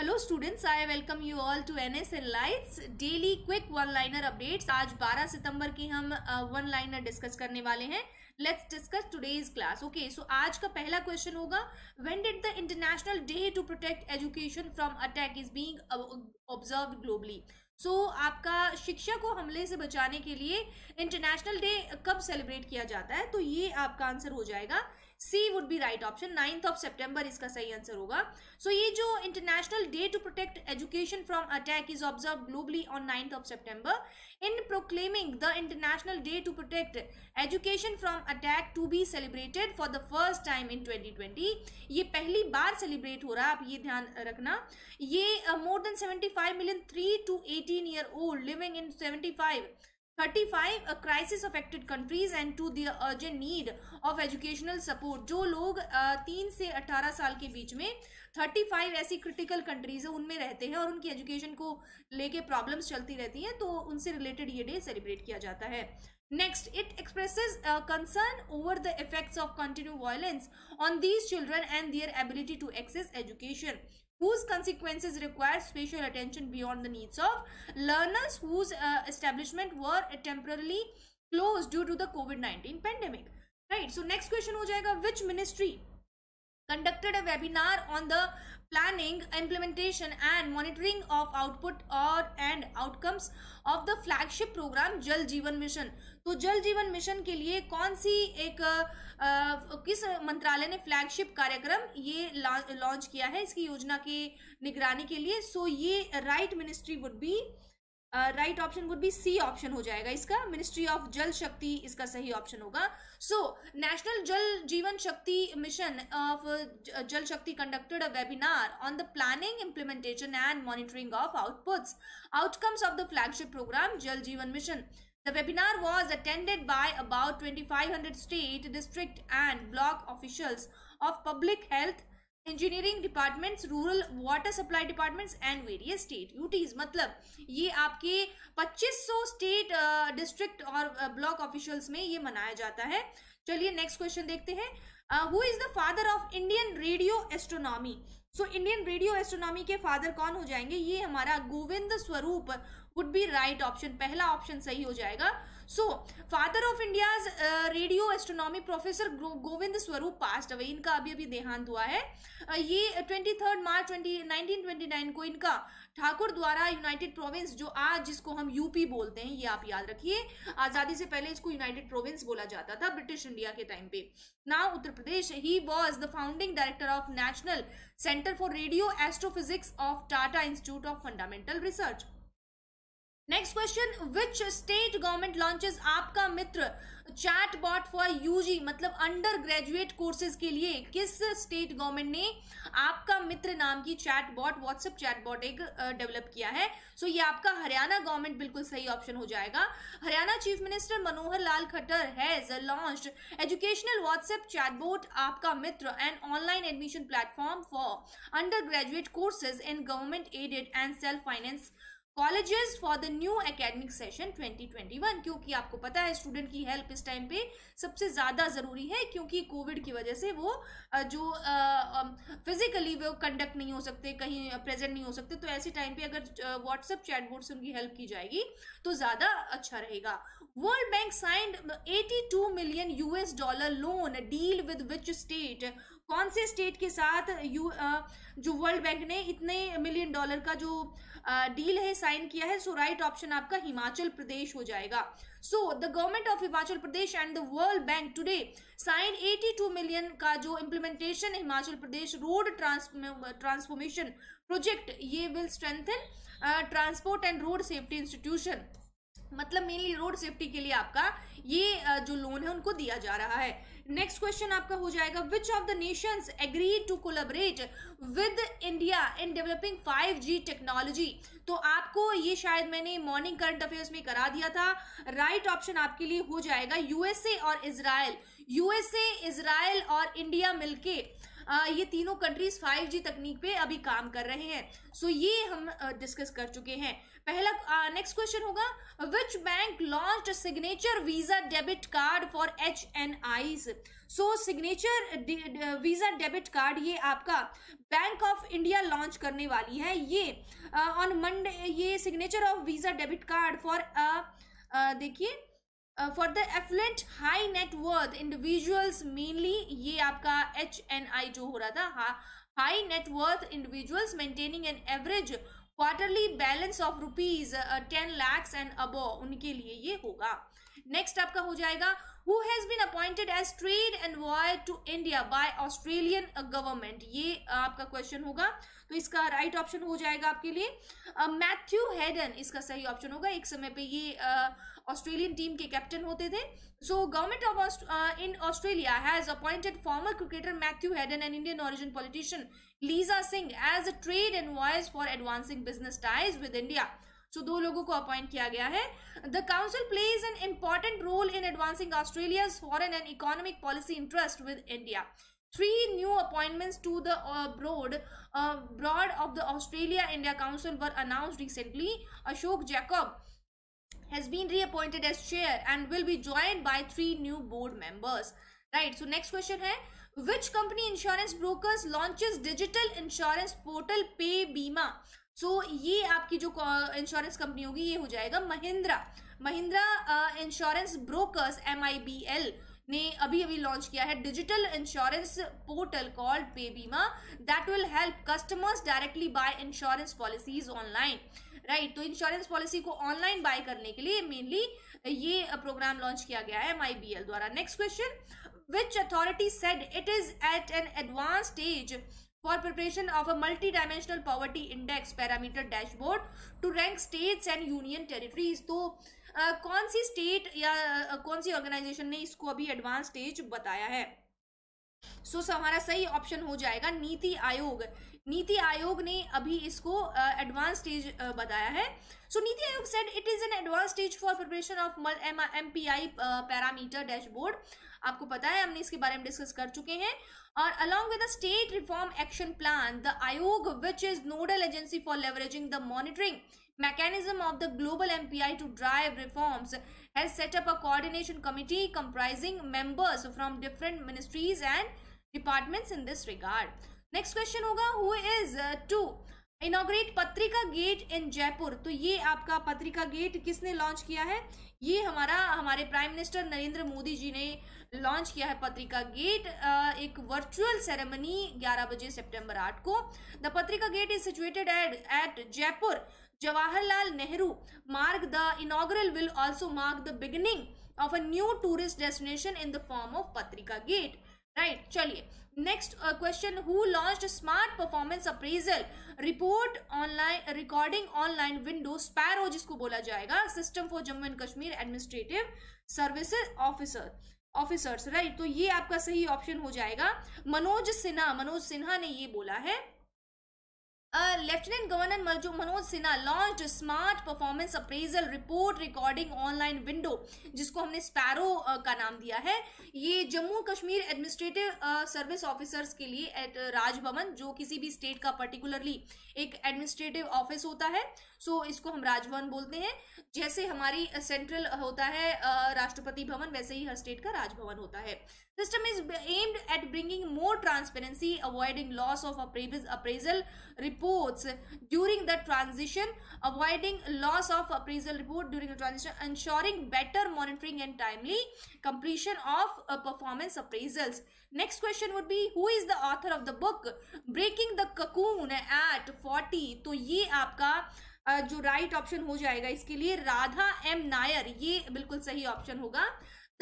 Hello students I welcome you all to N S lights daily quick one liner updates आज 12 सितंबर की हम one liner discuss करने वाले हैं let's discuss today's class okay so आज का पहला क्वेश्चन होगा when did the international day to protect education from attack is being observe globally so so, आपका शिक्षा को हमले से बचाने के लिए इंटरनेशनल डे कब सेलिब्रेट किया जाता है तो ये आपका आंसर हो जाएगा C would be right option ninth of September इसका सही आंसर होगा सो so, ये जो international day to protect education from attack is observe globally on ninth of September in proclaiming the international day to protect education from attack to be celebrated for the first time in twenty twenty ये पहली बार celebrate हो रहा है आप ये ध्यान रखना ये more than seventy five million three to eighteen year old living in seventy five 35 a crisis affected countries and to their urgent need of educational support जो लोग तीन से अठारह साल के बीच में थर्टी फाइव ऐसी क्रिटिकल कंट्रीज है उनमें रहते हैं और उनकी एजुकेशन को लेके प्रॉब्लम्स चलती रहती हैं तो उनसे रिलेटेड ये डे सेलिब्रेट किया जाता है next it expresses concern over the effects of continue violence on these children and their ability to access education whose consequences require special attention beyond the needs of learners whose uh, establishment were temporarily closed due to the COVID-19 pandemic. Right. So next question हो जाएगा which ministry conducted a webinar on the planning implementation and monitoring of output or and outcomes of the flagship program jal jeevan mission to जल Jeevan mission के लिए कौन सी एक आ, किस मंत्रालय ने फ्लैगशिप कार्यक्रम ये लॉन्च किया है इसकी योजना की निगरानी के लिए so so right ministry would be uh, right option would be C option हो जाएगा इसका मिनिस्ट्री ऑफ जल शक्ति इसका सही ऑप्शन होगा सो नेशनल जल जीवन शक्ति mission of Jal Shakti conducted a webinar on the planning implementation and monitoring of outputs outcomes of the flagship programme Jal Jeevan mission The webinar was attended by about 2500 state, district and block officials of public health, engineering departments rural water supply departments and various state UTs मतलब ये आपके 2500 state district और block uh, officials में ये मनाया जाता है चलिए नेक्स्ट क्वेश्चन देखते हैं who is the father of Indian radio astronomy so Indian radio astronomy के फादर कौन हो जाएंगे ये हमारा Govind Swarup would be right option पहला ऑप्शन सही हो जाएगा so father of India radio astronomy professor Govind Swarup Swarup passed इनका अभी अभी देहांत हुआ है uh, ये थर्ड मार्च ट्वेंटी को इनका ठाकुर द्वारा यूनाइटेड प्रोविंस जो आज जिसको हम यूपी बोलते हैं ये आप याद रखिए आजादी से पहले इसको यूनाइटेड प्रोविंस बोला जाता था ब्रिटिश इंडिया के टाइम पे ना उत्तर प्रदेश ही was the founding director of National Centre for Radio Astrophysics of Tata Institute of Fundamental Research next question which state government launches Aapka Mitra chatbot for UG मतलब अंडर ग्रेजुएट कोर्सेज के लिए किस state government ने आपका मित्र नाम की chatbot WhatsApp chatbot एक develop किया है सो so, ये आपका हरियाणा गवर्नमेंट बिल्कुल सही ऑप्शन हो जाएगा Haryana chief minister Manohar Lal Khattar has launch educational WhatsApp chatbot Aapka Mitra and online admission platform for undergraduate courses in government aided and self finance colleges for the new academic session 2021 क्योंकि आपको पता है स्टूडेंट की हेल्प इस टाइम पे सबसे ज़्यादा ज़रूरी है क्योंकि कोविड की वजह से वो जो फिजिकली वो कंडक्ट नहीं हो सकते कहीं प्रेजेंट नहीं हो सकते तो ऐसे टाइम पे अगर व्हाट्सएप चैटबोर्ड से उनकी हेल्प की जाएगी तो ज़्यादा अच्छा रहेगा World Bank signed 82 million US dollar loan deal with which state कौन से स्टेट के साथ यू जो वर्ल्ड बैंक ने इतने मिलियन डॉलर का जो डील है साइन किया है सो राइट ऑप्शन आपका हिमाचल प्रदेश हो जाएगा so the government of Himachal Pradesh and the World Bank today sign 82 million का जो implementation Himachal Pradesh road transformation project ये will strengthen transport and road safety institution मतलब मेनली रोड सेफ्टी के लिए आपका ये जो लोन है उनको दिया जा रहा है नेक्स्ट क्वेश्चन आपका हो जाएगा which of the nations agree to collaborate with India in developing 5G technology तो आपको ये शायद मैंने मॉर्निंग करंट अफेयर्स में करा दिया था राइट right ऑप्शन आपके लिए हो जाएगा यूएसए और इसराइल यूएसए इसराइल और इंडिया मिलके ये तीनों कंट्रीज 5G तकनीक पे अभी काम कर रहे हैं सो so, ये हम डिस्कस कर चुके हैं पहला नेक्स्ट क्वेश्चन होगा which bank launch signature Visa debit card for H N I's so signature Visa debit card ये आपका बैंक ऑफ इंडिया लॉन्च करने वाली है ये ऑन मंडे ये signature of Visa debit card for देखिए for the affluent high net worth individuals mainly ये आपका एच एन आई जो हो रहा था high net worth individuals maintaining an average quarterly balance of rupees ten lakhs and अब उनके लिए ये होगा नेक्स्ट आपका हो जाएगा who has been appointed as trade envoy to India by Australian government ये uh, आपका क्वेश्चन होगा तो इसका राइट right ऑप्शन हो जाएगा आपके लिए मैथ्यू uh, हेडन इसका सही ऑप्शन होगा एक समय पे ये uh, ऑस्ट्रेलियन टीम के कैप्टन होते थे so government of in Australia has appointed former cricketer Matthew Hayden and Indian origin politician Lisa Singh as a trade and voice for advancing business ties with India so दो लोगों को appoint किया गया है the council plays an important role in advancing Australia's foreign and economic policy interest with India three new appointments to the uh, broad uh, broad of the australia india council were announced recently ashok jacob has been reappointed as chair and will be joined by three new board members. Right, so next question hai which company insurance brokers launches digital insurance portal pay bima so so, ये आपकी जो insurance company होगी ये हो जाएगा Mahindra Mahindra insurance brokers M I ने अभी अभी लॉन्च किया है digital insurance portal called Pay Bima that will help customers directly buy insurance policies online right तो इंश्योरेंस पॉलिसी को ऑनलाइन बाय करने के लिए मेनली ये प्रोग्राम लॉन्च किया गया है एमआईबीएल द्वारा next question which authority said it is at an advance stage for preparation of a multi dimensional poverty index parameter dashboard to rank states and union territories तो कौन सी state या कौन सी organisation ने इसको अभी एडवांस स्टेज बताया है so so, हमारा सही ऑप्शन हो जाएगा नीति आयोग नीति आयोग ने अभी इसको एडवांस uh, स्टेज uh, बताया है so so, NITI Aayog said it is an advance stage for preparation of M M P I parameter dashboard आपको पता है हमने इसके बारे में डिस्कस कर चुके हैं और along with the state reform action plan the Aayog which is nodal agency for leveraging the monitoring mechanism of the global mpi to drive reforms has set up a coordination committee comprising members from different ministries and departments in this regard next question होगा who is to inaugurate Patrika Gate इन जयपुर तो ये आपका पत्रिका gate किसने launch किया है ये हमारा हमारे प्राइम मिनिस्टर नरेंद्र मोदी जी ने लॉन्च किया है पत्रिका गेट uh, एक वर्चुअल सेरेमनी 11 बजे सितंबर 8 को the Patrika Gate is situated at at Jaipur Jawaharlal Nehru Marg the inaugural will also mark the beginning of a new tourist destination in the form of Patrika Gate right चलिए next question who launch smart performance appraisal report online recording online window SPARROW जिसको बोला जाएगा system for Jammu and Kashmir administrative service officer officers right तो ये आपका सही option हो जाएगा मनोज सिन्हा मनोज सिन्हा ने ये बोला है lieutenant governor Governor Manoj Sinha launch smart performance appraisal report recording online window जिसको हमने स्पैरो का नाम दिया है ये Jammu Kashmir administrative service officers के लिए एट राजभवन जो किसी भी स्टेट का पर्टिकुलरली एक एडमिनिस्ट्रेटिव ऑफिस होता है सो so, इसको हम राजभवन बोलते हैं जैसे हमारी सेंट्रल होता है राष्ट्रपति भवन वैसे ही हर स्टेट का राजभवन होता है system is aimed at bringing more transparency avoiding loss of appraisal report reports during the transition, avoiding loss of appraisal report during the transition, ensuring better monitoring and timely completion of uh, performance appraisals. Next question would be who is the author of the book Breaking the Cocoon at 40? to ye aapka जो right option हो जाएगा इसके लिए Radha M Nair ये बिल्कुल सही option होगा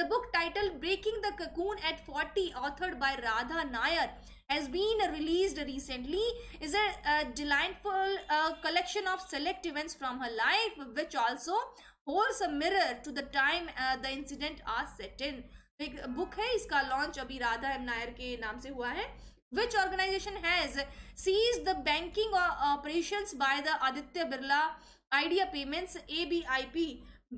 the book title breaking the cocoon at 40 authored by Radha Nayar has been released recently is a, delightful collection of select events from her life which also holds a mirror to the time uh, the incident are set in एक है इसका launch अभी Radha M के नाम से हुआ है which organization has seized the banking uh, operations by the Aditya Birla Idea Payments ABIP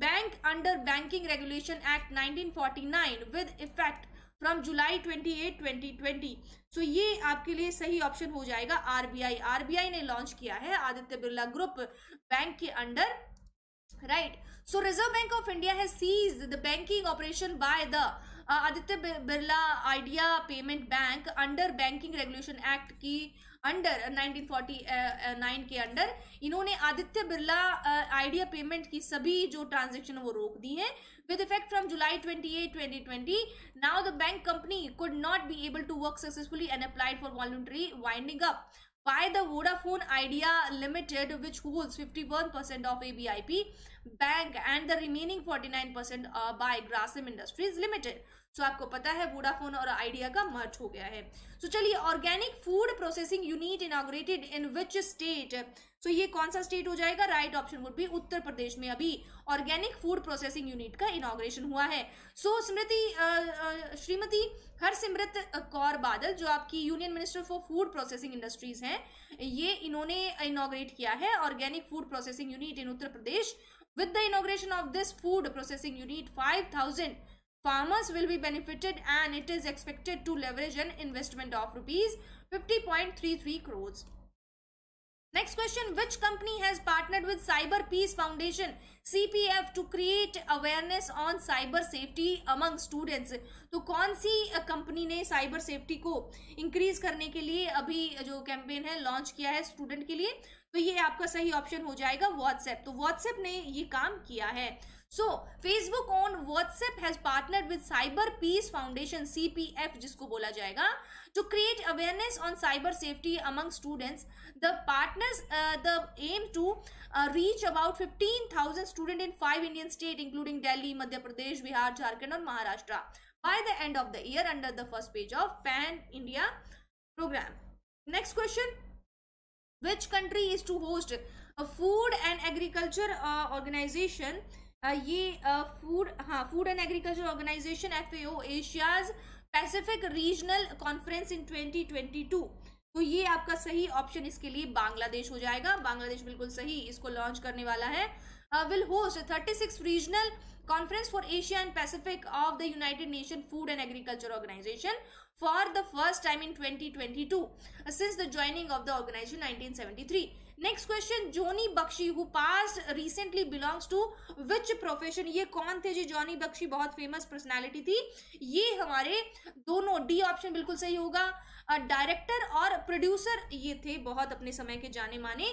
Bank under Banking Regulation Act 1949 with effect from July 28 2020 so so ये आपके लिए सही ऑप्शन हो जाएगा आरबीआई आरबीआई ने लॉन्च किया है आदित्य बिरला ग्रुप बैंक के under right so reserve bank of India है cease the banking operation by the Aditya Birla Idea payment bank under banking regulation act की अंडर 1949 uh, uh, uh, के अंडर इन्होंने आदित्य बिरला आइडिया पेमेंट की सभी जो ट्रांजेक्शन वो रोक दी हैं with effect from July 28 2020 now the bank company could not be able to work successfully and applied for voluntary winding up by the Vodafone Idea Limited which holds 51% of ABIP bank and the remaining 49 percent by Grasim Industries Limited so आपको पता है Vodafone और idea का मर्च हो गया है so so, चलिए organic food processing unit inaugurated in which state so ये कौन सा स्टेट हो जाएगा राइट ऑप्शन वुड भी उत्तर प्रदेश में अभी ऑर्गेनिक फूड प्रोसेसिंग यूनिट का इनाग्रेशन हुआ है सो so, स्मृति श्रीमती हरसिमरत कौर बादल जो आपकी union minister for food processing industries हैं ये इन्होंने इनाग्रेट किया है organic food processing unit in Uttar Pradesh With the inauguration of this food processing unit, 5,000 farmers will be benefited and it is expected to leverage an investment of rupees 50.33 crores. Next question, which company has partnered with Cyber Peace Foundation CPF to create awareness on cyber safety among students? तो कौन सी company ने cyber safety को increase करने के लिए अभी जो कैंपेन है लॉन्च किया है स्टूडेंट के लिए तो ये आपका सही ऑप्शन हो जाएगा व्हाट्सएप तो व्हाट्सएप ने ये काम किया है so Facebook on WhatsApp has partner with Cyber Peace Foundation CPF जिसको बोला जाएगा to create awareness on cyber safety among students the partners the aim to reach about fifteen thousand student in five Indian state including Delhi Madhya Pradesh Bihar Jharkhand और Maharashtra by the end of the year under the first page of pan India program next question which country is to host a food and agriculture uh, uh, ये food uh, हाँ food and agriculture organization F A O Asia's Pacific regional conference in twenty twenty two तो ये आपका सही option इसके लिए बांग्लादेश हो जाएगा बांग्लादेश बिल्कुल सही इसको लॉन्च करने वाला है Uh, will host a 36th regional conference for Asia and Pacific of the United Nations Food and Agriculture Organization for the first time in 2022 uh, since the joining of the organization in 1973. Next question Johnny Bakshi who pass recently belongs to which profession ये कौन थे जी Johnny Bakshi बहुत famous personality थी ये हमारे दोनों D option बिल्कुल सही होगा डायरेक्टर और प्रोड्यूसर ये थे बहुत अपने समय के जाने माने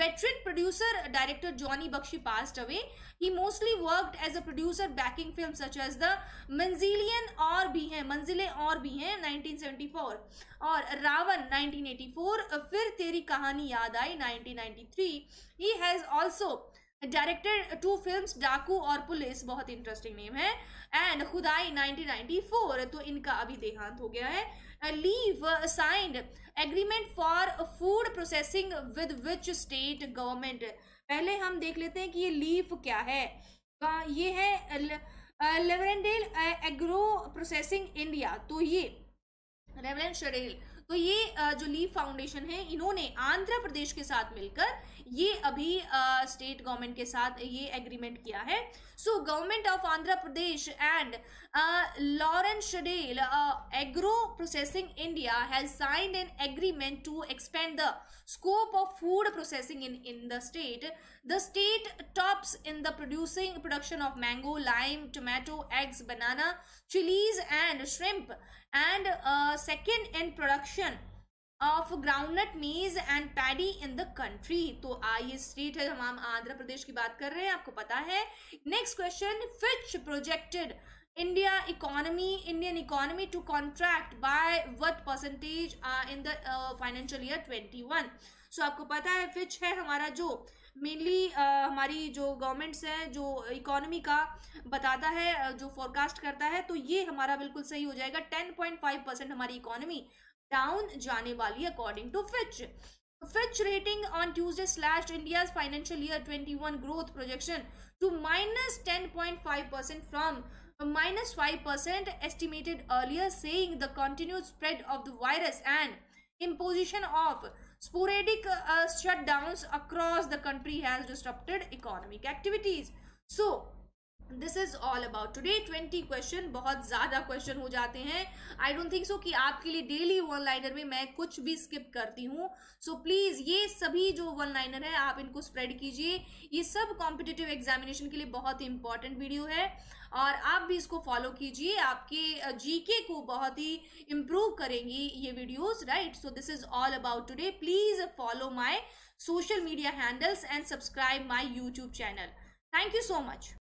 veteran producer director Johnny Bakshi passed away He mostly worked as a producer backing films such as the Manzilian और भी हैं मंजिलें और भी हैं 1974 और रावण 1984 फिर Teri Kahani Yaad Aayi 1993 he has also directed two films Daku और पुलिस बहुत इंटरेस्टिंग नेम है एंड खुदाई 1994 तो इनका अभी देहांत हो गया है leave signed agreement for food processing with which state government पहले हम देख लेते हैं कि ये लीफ क्या है हाँ, ये है लेवरेंडेल एग्रो प्रोसेसिंग इंडिया तो ये रेवरेंड तो ये जो लीव फाउंडेशन है इन्होंने आंध्र प्रदेश के साथ मिलकर ये अभी स्टेट गवर्नमेंट के साथ ये एग्रीमेंट किया है so government of Andhra Pradesh and Lawrencedale agro processing India has signed an agreement to expand the scope of food processing in in the state The state tops in the producing production of mango, lime, tomato, eggs, banana, chilies and shrimp and uh, second in production of groundnut maize and paddy in the country तो आइए state है हम आंध्र प्रदेश की बात कर रहे हैं आपको पता है next question Fitch projected India economy Indian economy to contract by what percentage in the financial year one so आपको पता है फिच है हमारा जो uh, मेनली uh, हमारी जो गवर्नमेंट्स हैं जो इकोनॉमी का बताता है uh, जो फॉरकास्ट करता है तो ये हमारा बिल्कुल सही हो जाएगा टेन पॉइंट फाइव परसेंट हमारी इकोनॉमी डाउन जाने वाली है according to Fitch Fitch rating on Tuesday slash India financial year twenty one growth projection to minus ten point five percent from minus five percent estimated earlier saying the continue spread of the virus and imposition of sporadic uh, shutdowns across the country has disrupted economic activities so this is all about today twenty question बहुत ज़्यादा question हो जाते हैं I don't think so कि आपके लिए daily one liner में मैं कुछ भी स्किप करती हूँ सो प्लीज़ ये सभी जो वन लाइनर है आप इनको स्प्रेड कीजिए ये सब कॉम्पिटिटिव एग्जामिनेशन के लिए बहुत ही इंपॉर्टेंट वीडियो है और आप भी इसको फॉलो कीजिए आपके जीके को बहुत ही इम्प्रूव करेंगी ये videos right so this is all about today please follow my social media handles and subscribe my YouTube channel thank you so much